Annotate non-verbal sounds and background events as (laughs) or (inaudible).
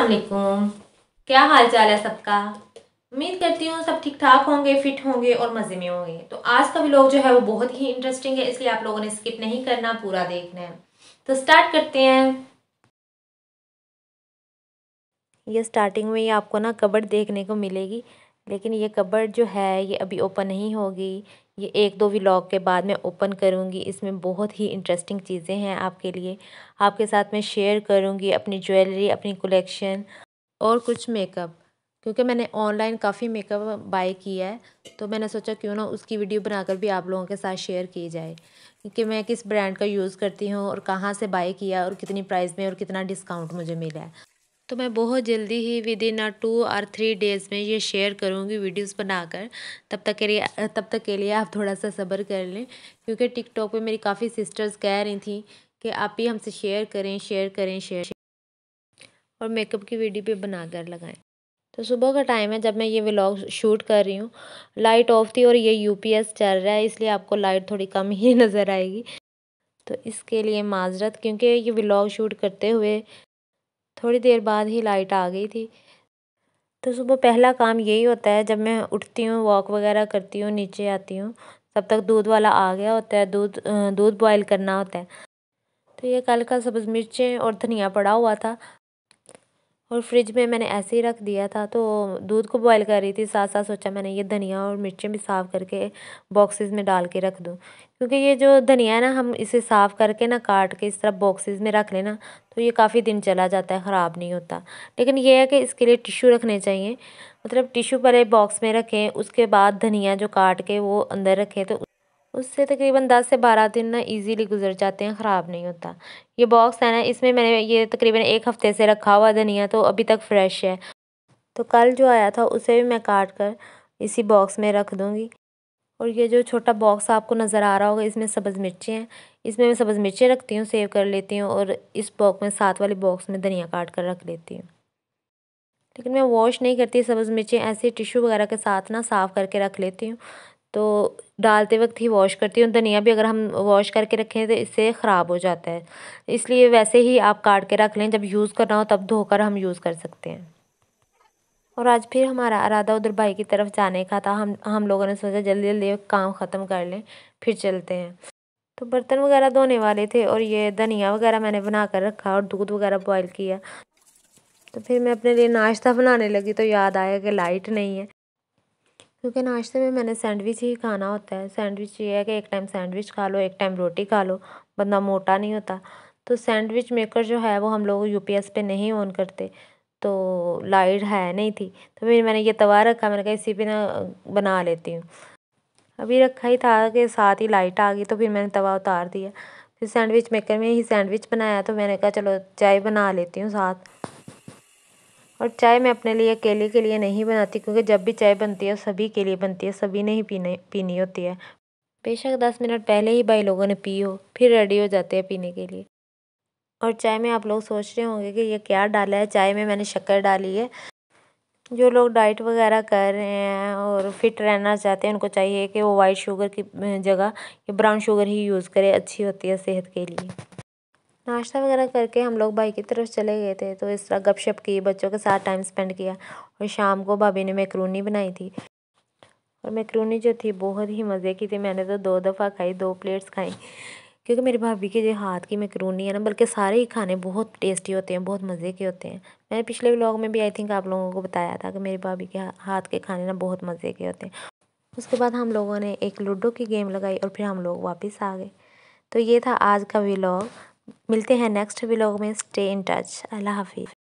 असलकुम क्या हाल चाल है सबका उम्मीद करती हूँ सब ठीक ठाक होंगे फिट होंगे और मज़े में होंगे तो आज का भी लोग जो है वो बहुत ही इंटरेस्टिंग है इसलिए आप लोगों ने स्किप नहीं करना पूरा देखना है तो स्टार्ट करते हैं ये स्टार्टिंग में ही आपको ना कबड़ देखने को मिलेगी लेकिन ये कबर्ड जो है ये अभी ओपन नहीं होगी ये एक दो व्लॉग के बाद मैं ओपन करूँगी इसमें बहुत ही इंटरेस्टिंग चीज़ें हैं आपके लिए आपके साथ मैं शेयर करूँगी अपनी ज्वेलरी अपनी कलेक्शन और कुछ मेकअप क्योंकि मैंने ऑनलाइन काफ़ी मेकअप बाय किया है तो मैंने सोचा क्यों ना उसकी वीडियो बनाकर भी आप लोगों के साथ शेयर की जाए क्योंकि मैं किस ब्रांड का यूज़ करती हूँ और कहाँ से बाय किया और कितनी प्राइस में और कितना डिस्काउंट मुझे मिला है तो मैं बहुत जल्दी ही विद इन अ टू और थ्री डेज़ में ये शेयर करूँगी वीडियोस बनाकर तब तक के लिए तब तक के लिए आप थोड़ा सा सब्र कर लें क्योंकि टिकटॉक पे मेरी काफ़ी सिस्टर्स कह रही थी कि आप ही हमसे शेयर करें शेयर करें शेयर और मेकअप की वीडियो भी बनाकर लगाएं तो सुबह का टाइम है जब मैं ये व्लॉग शूट कर रही हूँ लाइट ऑफ थी और ये यू चल रहा है इसलिए आपको लाइट थोड़ी कम ही (laughs) नज़र आएगी तो इसके लिए माजरत क्योंकि ये व्लॉग शूट करते हुए थोड़ी देर बाद ही लाइट आ गई थी तो सुबह पहला काम यही होता है जब मैं उठती हूँ वॉक वगैरह करती हूँ नीचे आती हूँ तब तक दूध वाला आ गया होता है दूध दूध बॉयल करना होता है तो ये कल का सब्ज़ मिर्चें और धनिया पड़ा हुआ था और फ्रिज में मैंने ऐसे ही रख दिया था तो दूध को बॉयल कर रही थी साथ साथ सोचा मैंने ये धनिया और मिर्चें भी साफ़ करके बॉक्सेस में डाल के रख दूँ क्योंकि ये जो धनिया है ना हम इसे साफ़ करके ना काट के इस तरह बॉक्सेस में रख लेना तो ये काफ़ी दिन चला जाता है ख़राब नहीं होता लेकिन ये है कि इसके लिए टिशू रखने चाहिए मतलब टिशू पहले बॉक्स में रखें उसके बाद धनिया जो काट के वो अंदर रखें तो उससे तकरीबन दस से बारह दिन ना इजीली गुज़र जाते हैं ख़राब नहीं होता ये बॉक्स है ना इसमें मैंने ये तकरीबन एक हफ़्ते से रखा हुआ धनिया तो अभी तक फ़्रेश है तो कल जो आया था उसे भी मैं काट कर इसी बॉक्स में रख दूँगी और ये जो छोटा बॉक्स आपको नज़र आ रहा होगा इसमें सब्ज़ मिर्चें हैं इसमें मैं सब्ज़ मिर्चें रखती हूँ सेव कर लेती हूँ और इस बॉक्स में साथ वाले बॉक्स में धनिया काट कर रख लेती हूँ लेकिन मैं वॉश नहीं करती सब्ज़ मिर्चें ऐसे टिशू वगैरह के साथ ना साफ़ करके रख लेती हूँ तो डालते वक्त ही वॉश करती हूँ धनिया भी अगर हम वॉश करके रखें तो इससे ख़राब हो जाता है इसलिए वैसे ही आप काट के रख लें जब यूज़ करना हो तब धोकर हम यूज़ कर सकते हैं और आज फिर हमारा अरादा उधर भाई की तरफ जाने का था हम हम लोगों ने सोचा जल्दी जल्दी काम ख़त्म कर लें फिर चलते हैं तो बर्तन वगैरह धोने वाले थे और ये धनिया वगैरह मैंने बना कर रखा और दूध वगैरह बॉयल किया तो फिर मैं अपने लिए नाश्ता बनाने लगी तो याद आया कि लाइट नहीं है क्योंकि नाश्ते में मैंने सैंडविच ही खाना होता है सैंडविच ये है कि एक टाइम सैंडविच खा लो एक टाइम रोटी खा लो बंदा मोटा नहीं होता तो सैंडविच मेकर जो है वो हम लोग यू पी एस पे नहीं ऑन करते तो लाइट है नहीं थी तो फिर मैंने ये तवा रखा मैंने कहा इसी पे ना बना लेती हूँ अभी रखा ही था कि साथ ही लाइट आ गई तो फिर मैंने तवा उतार दिया फिर सैंडविच मेकर में ही सैंडविच बनाया तो मैंने कहा चलो चाय बना लेती हूँ साथ और चाय मैं अपने लिए अकेले के लिए नहीं बनाती क्योंकि जब भी चाय बनती है सभी के लिए बनती है सभी ने ही पीने पीनी होती है बेशक दस मिनट पहले ही भाई लोगों ने पी हो फिर रेडी हो जाते हैं पीने के लिए और चाय में आप लोग सोच रहे होंगे कि ये क्या डाला है चाय में मैंने शक्कर डाली है जो लोग डाइट वगैरह कर रहे हैं और फिट रहना चाहते हैं उनको चाहिए कि वो वाइट शुगर की जगह ब्राउन शुगर ही यूज़ करें अच्छी होती है सेहत के लिए नाश्ता वगैरह करके हम लोग भाई की तरफ चले गए थे तो इस तरह गपशप की बच्चों के साथ टाइम स्पेंड किया और शाम को भाभी ने मैक्रोनी बनाई थी और मैक्रोनी जो थी बहुत ही मज़े की थी मैंने तो दो दफ़ा खाई दो प्लेट्स खाई क्योंकि मेरी भाभी के जो हाथ की मैक्रोनी है ना बल्कि सारे ही खाने बहुत टेस्टी होते हैं बहुत मज़े के होते हैं मैंने पिछले व्लॉग में भी आई थिंक आप लोगों को बताया था कि मेरी भाभी के हाथ के खाने ना बहुत मज़े के होते हैं उसके बाद हम लोगों ने एक लूडो की गेम लगाई और फिर हम लोग वापस आ गए तो ये था आज का व्लॉग मिलते हैं नेक्स्ट व्लॉग में स्टे इन टच अल्लाह हाफिज़